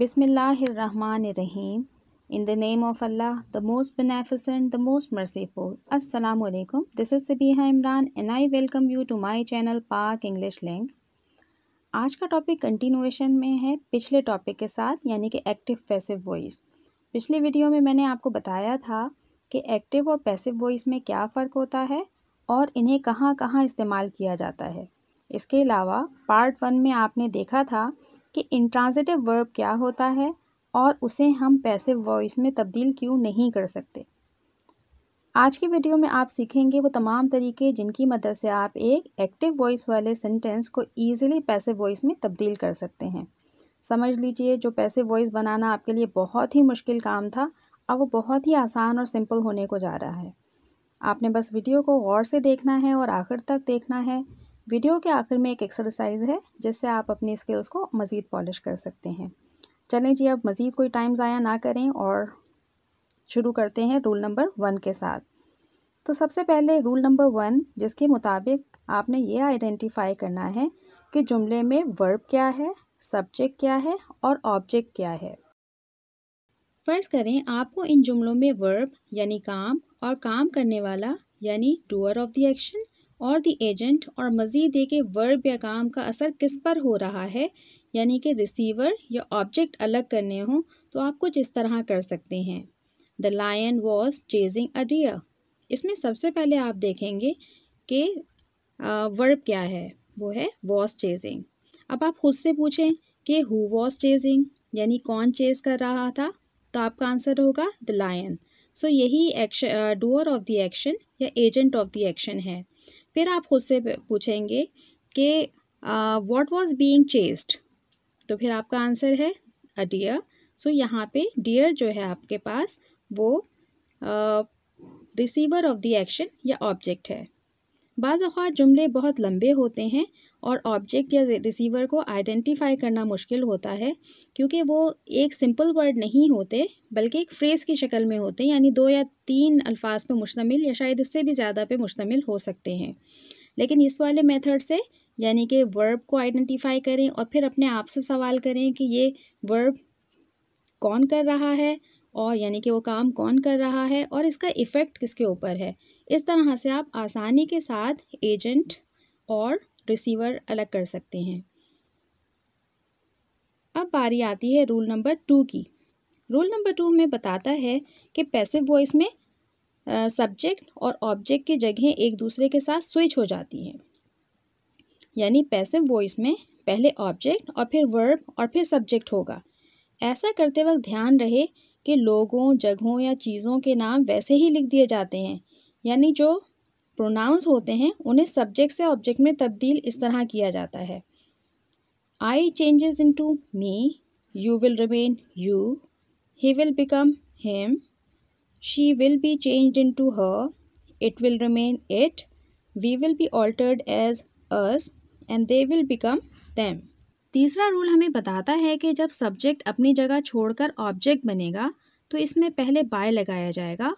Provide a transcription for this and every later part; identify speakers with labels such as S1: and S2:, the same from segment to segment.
S1: बिसमीम in the name of Allah the most beneficent the most merciful अस्सलाम वालेकुम this is Sabiha Imran and I welcome you to my channel Pak English link आज का topic continuation में है पिछले टॉपिक के साथ यानी कि एक्टिव पैसिव वॉइस पिछले वीडियो में मैंने आपको बताया था कि एक्टिव और पैसिव वॉइस में क्या फ़र्क होता है और इन्हें कहाँ कहाँ इस्तेमाल किया जाता है इसके अलावा पार्ट वन में आपने देखा था कि इंट्रांजिटिव वर्ब क्या होता है और उसे हम पैसे वॉइस में तब्दील क्यों नहीं कर सकते आज की वीडियो में आप सीखेंगे वो तमाम तरीके जिनकी मदद से आप एक एक्टिव वॉइस वाले सेंटेंस को ईजिली पैसे वॉइस में तब्दील कर सकते हैं समझ लीजिए जो पैसे वॉइस बनाना आपके लिए बहुत ही मुश्किल काम था अब वो बहुत ही आसान और सिंपल होने को जा रहा है आपने बस वीडियो को गौर से देखना है और आखिर तक देखना है वीडियो के आखिर में एक एक्सरसाइज है जिससे आप अपनी स्किल्स को मज़ीद पॉलिश कर सकते हैं चलें जी अब मज़ीद कोई टाइम ज़ाया ना करें और शुरू करते हैं रूल नंबर वन के साथ तो सबसे पहले रूल नंबर वन जिसके मुताबिक आपने ये आइडेंटिफाई करना है कि जुमले में वर्ब क्या है सब्जेक्ट क्या है और ऑब्जेक्ट क्या है फ़र्ज़ करें आपको इन जुमलों में वर्ब यानी काम और काम करने वाला यानी डूअर ऑफ द एक्शन और दी एजेंट और मज़ीद एक वर्ब या काम का असर किस पर हो रहा है यानी कि रिसीवर या ऑब्जेक्ट अलग करने हों तो आप कुछ इस तरह कर सकते हैं the lion was chasing a deer इसमें सबसे पहले आप देखेंगे कि वर्ब क्या है वो है वॉज चेजिंग अब आप खुद से पूछें कि हु वॉज चेजिंग यानी कौन चेज कर रहा था तो आपका आंसर होगा द लाइन सो यही action doer of the action या एजेंट ऑफ द एक्शन है फिर आप खुद से पूछेंगे कि वॉट वॉज बींग चेस्ड तो फिर आपका आंसर है अ डियर सो यहाँ पे डियर जो है आपके पास वो रिसीवर ऑफ द एक्शन या ऑब्जेक्ट है बाज़ अवत जुमले बहुत लंबे होते हैं और ऑब्जेक्ट या रिसीवर को आइडेंटिफाई करना मुश्किल होता है क्योंकि वो एक सिंपल वर्ड नहीं होते बल्कि एक फ्रेज़ की शक्ल में होते हैं यानी दो या तीन अल्फाज पर मुश्तमिल या शायद इससे भी ज़्यादा पे मुश्तमिल हो सकते हैं लेकिन इस वाले मेथड से यानी कि वर्ब को आइडेंटिफाई करें और फिर अपने आप से सवाल करें कि ये वर्ब कौन कर रहा है और यानी कि वो काम कौन कर रहा है और इसका इफ़ेक्ट किसके ऊपर है इस तरह से आप आसानी के साथ एजेंट और रिसीवर अलग कर सकते हैं अब बारी आती है रूल नंबर टू की रूल नंबर टू हमें बताता है कि पैसिव वॉइस में सब्जेक्ट और ऑब्जेक्ट की जगह एक दूसरे के साथ स्विच हो जाती हैं यानी पैसिव वॉइस में पहले ऑब्जेक्ट और फिर वर्ब और फिर सब्जेक्ट होगा ऐसा करते वक्त ध्यान रहे कि लोगों जगहों या चीज़ों के नाम वैसे ही लिख दिए जाते हैं यानी जो प्रोनाउंस होते हैं उन्हें सब्जेक्ट से ऑब्जेक्ट में तब्दील इस तरह किया जाता है I changes into me you will remain you he will become him she will be change into her it will remain it we will be altered as us and they will become them तीसरा rule हमें बताता है कि जब subject अपनी जगह छोड़कर object बनेगा तो इसमें पहले बाय लगाया जाएगा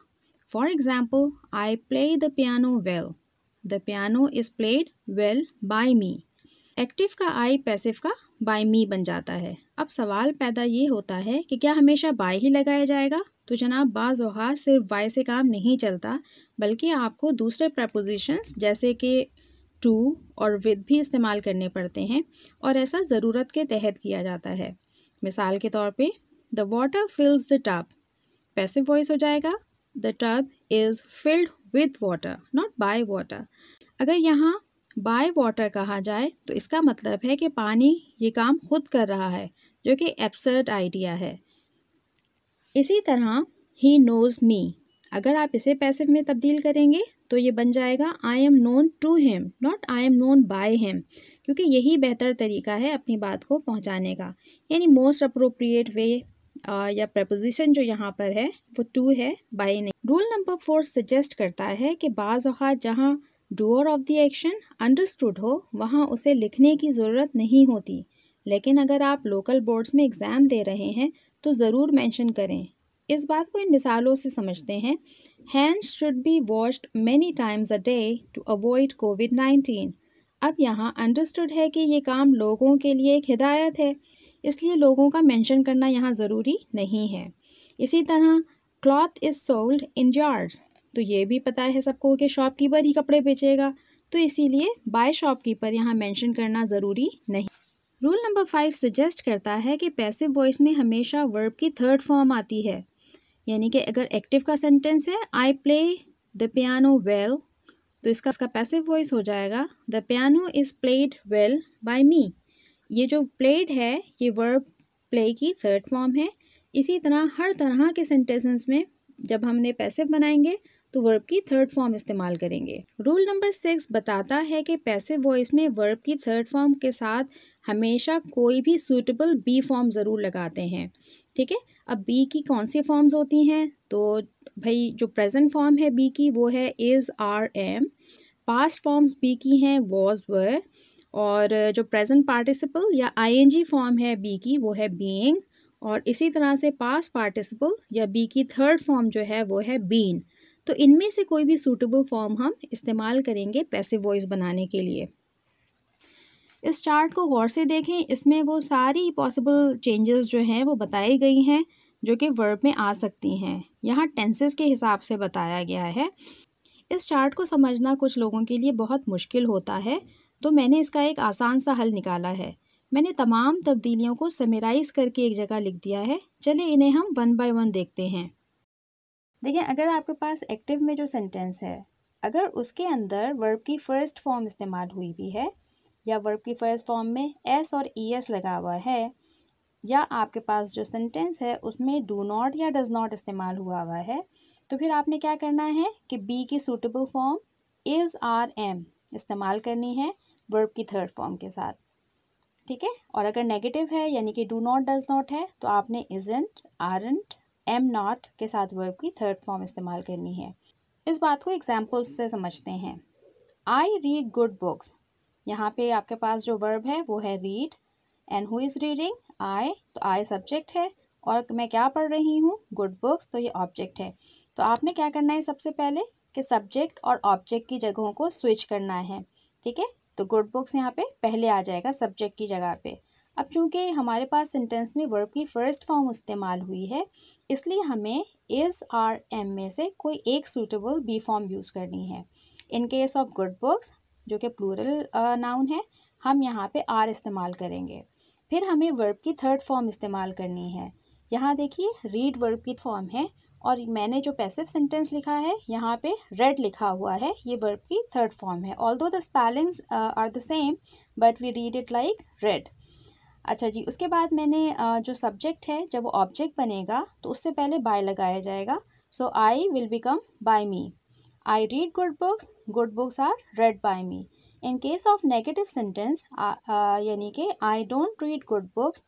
S1: For example, I play the piano well. The piano is played well by me. Active का आई पैसिव का बाय मी बन जाता है अब सवाल पैदा ये होता है कि क्या हमेशा बाय ही लगाया जाएगा तो जनाब बाज़ अवत सिर्फ बाय से काम नहीं चलता बल्कि आपको दूसरे प्रपोजिशंस जैसे कि टू और विद भी इस्तेमाल करने पड़ते हैं और ऐसा ज़रूरत के तहत किया जाता है मिसाल के तौर पे the water fills the tub passive voice हो जाएगा the tub is filled with water not by water अगर यहाँ बाय water कहा जाए तो इसका मतलब है कि पानी ये काम खुद कर रहा है जो कि एब्सर्ड आइडिया है इसी तरह ही नोज़ मी अगर आप इसे पैसे में तब्दील करेंगे तो ये बन जाएगा I am known to him not I am known by him क्योंकि यही बेहतर तरीका है अपनी बात को पहुंचाने का यानी मोस्ट अप्रोप्रिएट वे आ, या प्रपोजिशन जो यहाँ पर है वो टू है बाई नहीं रूल नंबर फोर सजेस्ट करता है कि बाज़ अवत जहाँ doer of the action understood हो वहाँ उसे लिखने की ज़रूरत नहीं होती लेकिन अगर आप लोकल बोर्ड्स में एग्ज़ाम दे रहे हैं तो ज़रूर मैंशन करें इस बात को इन मिसालों से समझते हैं hands should be washed many times a day to avoid Covid nineteen अब यहाँ अंडरस्टूड है कि ये काम लोगों के लिए एक हिदायत है इसलिए लोगों का मेंशन करना यहाँ ज़रूरी नहीं है इसी तरह cloth is sold in jars तो ये भी पता है सबको कि शॉपकीपर ही कपड़े बेचेगा तो इसीलिए बाय शॉपकीपर यहाँ मेंशन करना ज़रूरी नहीं रूल नंबर फाइव सजेस्ट करता है कि पैसिव वॉइस में हमेशा वर्ब की थर्ड फॉर्म आती है यानी कि अगर एक्टिव का सेंटेंस है I play the piano well तो इसका इसका पैसिव वॉइस हो जाएगा the piano is played well by me ये जो प्लेड है ये वर्ब प्ले की थर्ड फॉर्म है इसी तरह हर तरह के सेंटेंसेस में जब हमने पैसे बनाएंगे तो वर्ब की थर्ड फॉर्म इस्तेमाल करेंगे रूल नंबर सिक्स बताता है कि पैसे वॉइस में वर्ब की थर्ड फॉर्म के साथ हमेशा कोई भी सूटेबल बी फॉर्म ज़रूर लगाते हैं ठीक है अब बी की कौन सी फॉर्म्स होती हैं तो भाई जो प्रेजेंट फॉर्म है बी की वो है is are am past forms be की हैं वॉज वर और जो प्रेजेंट पार्टिसिपल या आईएनजी फॉर्म है बी की वो है बीइंग और इसी तरह से पास पार्टिसिपल या बी की थर्ड फॉर्म जो है वो है बीन तो इनमें से कोई भी सूटेबल फॉर्म हम इस्तेमाल करेंगे पैसिव वॉइस बनाने के लिए इस चार्ट को गौर से देखें इसमें वो सारी पॉसिबल चेंजेस जो हैं वो बताई गई हैं जो कि वर्ब में आ सकती हैं यहाँ टेंसेस के हिसाब से बताया गया है इस चार्ट को समझना कुछ लोगों के लिए बहुत मुश्किल होता है तो मैंने इसका एक आसान सा हल निकाला है मैंने तमाम तब्दीलियों को समेराइज़ करके एक जगह लिख दिया है चलिए इन्हें हम वन बाय वन देखते हैं देखिए अगर आपके पास एक्टिव में जो सेंटेंस है अगर उसके अंदर वर्ब की फ़र्स्ट फॉर्म इस्तेमाल हुई भी है या वर्ब की फ़र्स्ट फॉर्म में एस और ई एस लगा हुआ है या आपके पास जो सेंटेंस है उसमें डू नॉट या डज़ नॉट इस्तेमाल हुआ हुआ है तो फिर आपने क्या करना है कि बी की suitable form is are am इस्तेमाल करनी है वर्ब की थर्ड फॉर्म के साथ ठीक है और अगर नेगेटिव है यानी कि डू नॉट डज नॉट है तो आपने इजेंट आरंट एम नॉट के साथ वर्ब की थर्ड फॉर्म इस्तेमाल करनी है इस बात को एग्जाम्पल्स से समझते हैं आई रीड गुड बुक्स यहाँ पे आपके पास जो वर्ब है वो है read and who is reading I तो आई सब्जेक्ट है और मैं क्या पढ़ रही हूँ गुड बुक्स तो ये ऑब्जेक्ट है तो आपने क्या करना है सबसे पहले कि सब्जेक्ट और ऑब्जेक्ट की जगहों को स्विच करना है ठीक है तो गुड बुक्स यहाँ पे पहले आ जाएगा सब्जेक्ट की जगह पे अब चूंकि हमारे पास सेंटेंस में वर्ब की फ़र्स्ट फॉर्म इस्तेमाल हुई है इसलिए हमें इस आर एम में से कोई एक सूटेबल बी फॉर्म यूज़ करनी है in case of good books जो कि प्लूरल नाउन है हम यहाँ पे आर इस्तेमाल करेंगे फिर हमें वर्ब की थर्ड फॉर्म इस्तेमाल करनी है यहाँ देखिए रीड वर्ब की फॉर्म है और मैंने जो पैसिव सेंटेंस लिखा है यहाँ पे रेड लिखा हुआ है ये वर्ब की थर्ड फॉर्म है although the spellings are the same but we read it like red अच्छा जी उसके बाद मैंने uh, जो सब्जेक्ट है जब वो ऑब्जेक्ट बनेगा तो उससे पहले बाय लगाया जाएगा so I will become by me I read good books good books are read by me in case of negative sentence यानी कि I don't read good books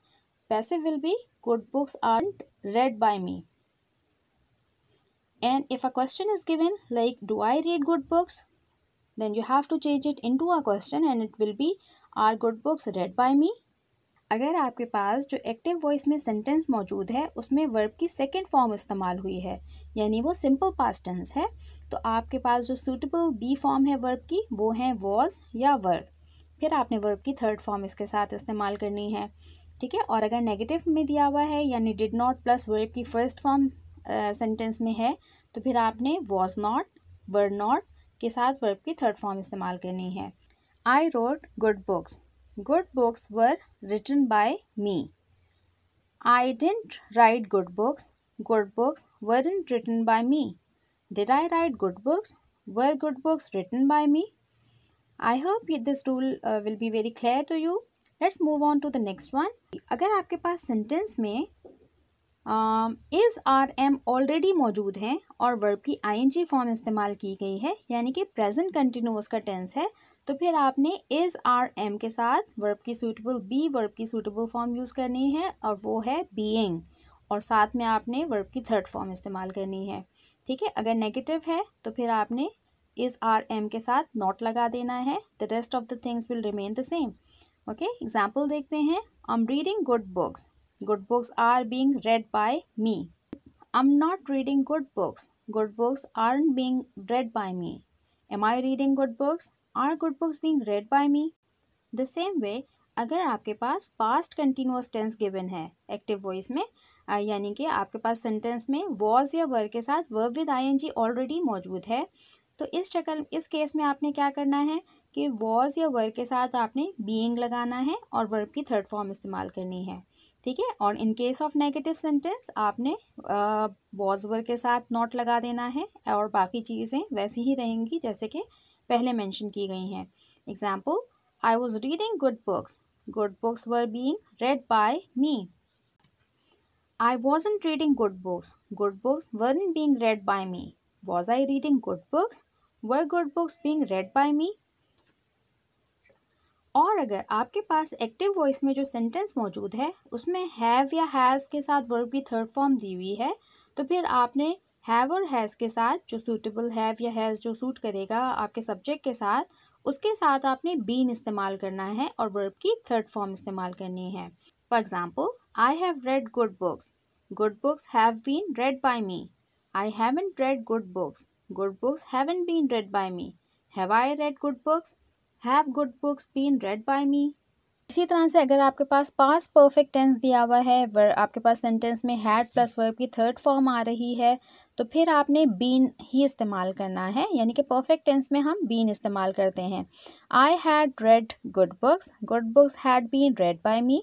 S1: passive will be good books are read by me And if a question is given like do I read good books? Then you have to change it into a question and it will be are good books read by me? अगर आपके पास जो active voice में sentence मौजूद है उसमें verb की second form इस्तेमाल हुई है यानी वो सिंपल पास्ट टेंस है तो आपके पास जो सूटेबल बी फॉर्म है वर्ब की वो है वॉज या वर्ब फिर आपने वर्ब की थर्ड फॉर्म इसके साथ इस्तेमाल करनी है ठीक है और अगर नेगेटिव में दिया हुआ है यानी डिड नॉट प्लस वर्ब की फर्स्ट फॉर्म सेंटेंस में है तो फिर आपने वॉज नॉट वर नॉट के साथ वर्ब की थर्ड फॉर्म इस्तेमाल करनी है I wrote good books good books were written by me I didn't write good books good books weren't written by me did I write good books were good books written by me I hope this rule will be very clear to you let's move on to the next one अगर आपके पास sentence में is are am already मौजूद हैं और verb की ING form इस्तेमाल की गई है यानी कि प्रेजेंट कंटिन्यूस का टेंस है तो फिर आपने इज़ आर एम के साथ वर्ब की सूटेबल बी वर्ब की सूटेबल फॉर्म यूज़ करनी है और वो है बीइंग और साथ में आपने वर्ब की थर्ड फॉर्म इस्तेमाल करनी है ठीक है अगर नेगेटिव है तो फिर आपने इज़ आर एम के साथ नॉट लगा देना है the rest of the things will remain the same okay example देखते हैं I am reading good books Good books are being read by me. I'm not reading good books. Good books aren't being read by me. Am I reading good books? Are good books being read by me? The same way अगर आपके पास past continuous tense given है active voice में यानी कि आपके पास sentence में वॉज या वर्ग के साथ वर्ब विद आईएनजी ऑलरेडी मौजूद है तो इस शक्ल इस केस में आपने क्या करना है कि वॉज या वर्ग के साथ आपने बीइंग लगाना है और वर्ब की थर्ड फॉर्म इस्तेमाल करनी है ठीक है और in case of negative sentence आपने वॉज वर के साथ नॉट लगा देना है और बाकी चीज़ें वैसी ही रहेंगी जैसे कि पहले मेंशन की गई हैं example I was reading good books good books were being read by me I wasn't reading good books. Good books weren't being read by me. Was I reading good books? Were good books being read by me? और अगर आपके पास active voice में जो sentence मौजूद है उसमें have या हैज़ के साथ वर्ब की थर्ड फॉर्म दी हुई है तो फिर आपने हैव और हैज़ के साथ जो सूटेबल हैव या हैज़ जो सूट करेगा आपके सब्जेक्ट के साथ उसके साथ आपने बीन इस्तेमाल करना है और वर्ब की थर्ड फॉर्म इस्तेमाल करनी है for example I have read good books good books have been read by me I haven't read good books good books haven't been read by me have I read good books have good books been read by me इसी तरह से अगर आपके पास पास perfect tense दिया हुआ है वर आपके पास सेंटेंस में हैड प्लस वर्ब की थर्ड फॉर्म आ रही है तो फिर आपने बीन ही इस्तेमाल करना है यानी कि परफेक्ट टेंस में हम बीन इस्तेमाल करते हैं I had read good books good books had been read by me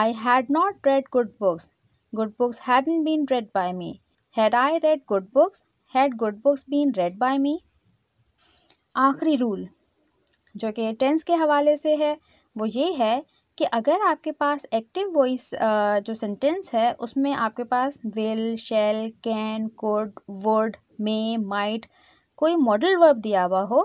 S1: I had not read good books good books hadn't been read by me had I read good books had good books been read by me आखिरी rule जो कि tense के हवाले से है वो ये है कि अगर आपके पास एक्टिव वॉइस जो सेंटेंस है उसमें आपके पास will shall can could would may might कोई मॉडल वर्ब दिया हुआ हो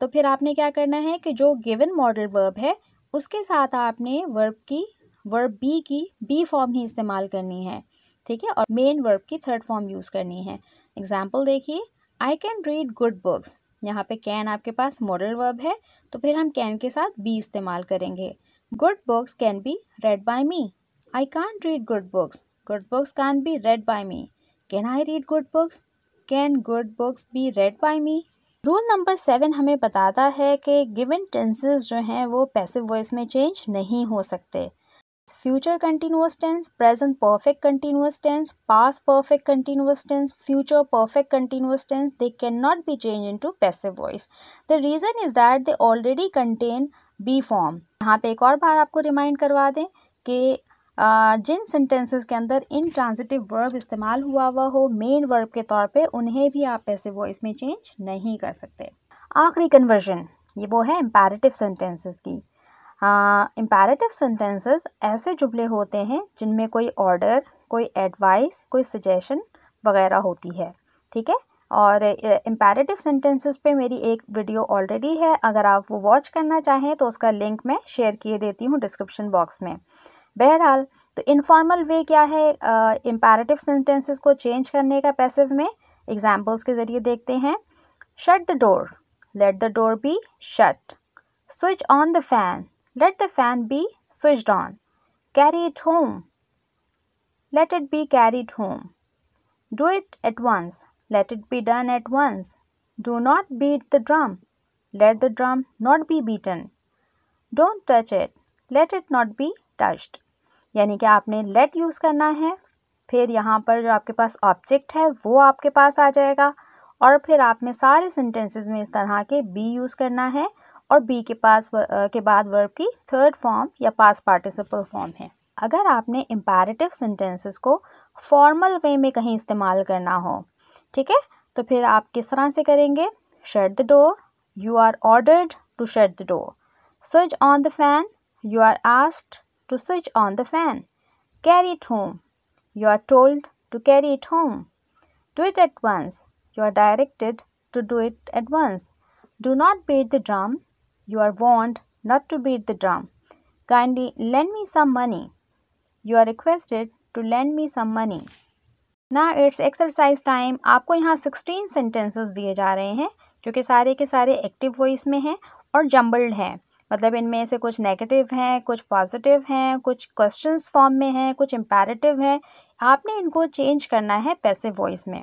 S1: तो फिर आपने क्या करना है कि जो गिवन मॉडल वर्ब है उसके साथ आपने वर्ब की वर्ब बी की बी फॉर्म ही इस्तेमाल करनी है ठीक है और मेन वर्ब की थर्ड फॉर्म यूज़ करनी है एग्ज़ाम्पल देखिए I can read good books यहाँ पे कैन आपके पास मॉडल वर्ब है तो फिर हम कैन के साथ बी इस्तेमाल करेंगे good books can be read by me I can't read good books good books can't be read by me can I read good books can good books be read by me rule number seven हमें बताता है कि given tenses जो हैं वो passive voice में change नहीं हो सकते future continuous tense present perfect continuous tense past perfect continuous tense future perfect continuous tense they can not be change into passive voice the reason is that they already contain be form यहाँ पे एक और बार आपको remind करवा दें कि जिन sentences के अंदर इन ट्रांजिटिव वर्ब इस्तेमाल हुआ हुआ हो मेन वर्ब के तौर पे उन्हें भी आप पैसिव वॉइस में चेंज नहीं कर सकते आखिरी कन्वर्जन ये वो है इम्पेरेटिव सेंटेंसेस की इम्पेरेटिव हाँ, सेंटेंसेस ऐसे जुमले होते हैं जिनमें कोई ऑर्डर कोई एडवाइस कोई सजेशन वगैरह होती है ठीक है और इम्पेरेटिव सेंटेंसेस पे मेरी एक वीडियो ऑलरेडी है अगर आप वो वॉच करना चाहें तो उसका लिंक मैं शेयर किए देती हूँ डिस्क्रिप्शन बॉक्स में बहरहाल तो इनफॉर्मल वे क्या है इम्पेरेटिव uh, सेंटेंसेस को चेंज करने का पैसिव में एग्जाम्पल्स के ज़रिए देखते हैं shut the door let the door be shut switch on the fan Let the fan be switched on. Carry it home. Let it be carried home. Do it at once. Let it be done at once. Do not beat the drum. Let the drum not be beaten. Don't touch it. Let it not be touched. यानी कि आपने let use करना है फिर यहाँ पर जो आपके पास object है वो आपके पास आ जाएगा और फिर आप में सारे sentences में इस तरह के be use करना है और बी के पास के बाद वर्ब की थर्ड फॉर्म या पास पार्टिसिपल फॉर्म है अगर आपने इम्पेरेटिव सेंटेंसेस को फॉर्मल वे में कहीं इस्तेमाल करना हो ठीक है तो फिर आप किस तरह से करेंगे shut the door you are ordered to shut the door switch on the fan you are asked to switch on the fan carry it home you are told to carry it home do it at once you are directed to do it at once do not beat the drum You are warned not to beat the drum. Kindly lend me some money. You are requested to lend me some money. Now it's exercise time. आपको यहाँ sixteen sentences दिए जा रहे हैं जो कि सारे के सारे एक्टिव वॉइस में हैं और जम्बल्ड हैं मतलब इनमें से कुछ नेगेटिव हैं कुछ पॉजिटिव हैं कुछ क्वेश्चंस फॉर्म में हैं कुछ इम्पेरेटिव हैं आपने इनको चेंज करना है पैसिव वॉइस में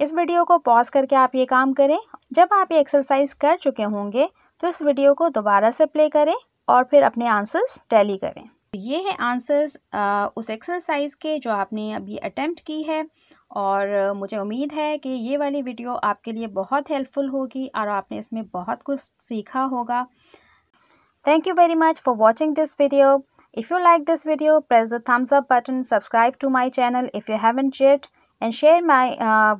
S1: इस वीडियो को पॉज करके आप ये काम करें जब आप ये एक्सरसाइज कर चुके होंगे तो इस वीडियो को दोबारा से प्ले करें और फिर अपने आंसर्स टैली करें तो ये है आंसर्स उस एक्सरसाइज के जो आपने अभी अटैम्प्ट की है और मुझे उम्मीद है कि ये वाली वीडियो आपके लिए बहुत हेल्पफुल होगी और आपने इसमें बहुत कुछ सीखा होगा thank you very much for watching this video if you like this video press the thumbs up button subscribe to my channel if you haven't yet and share my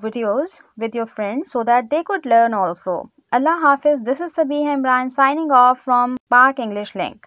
S1: videos with your friends so that they could learn also Allah Hafiz, this is Sabiha Imran signing off from Park English Link.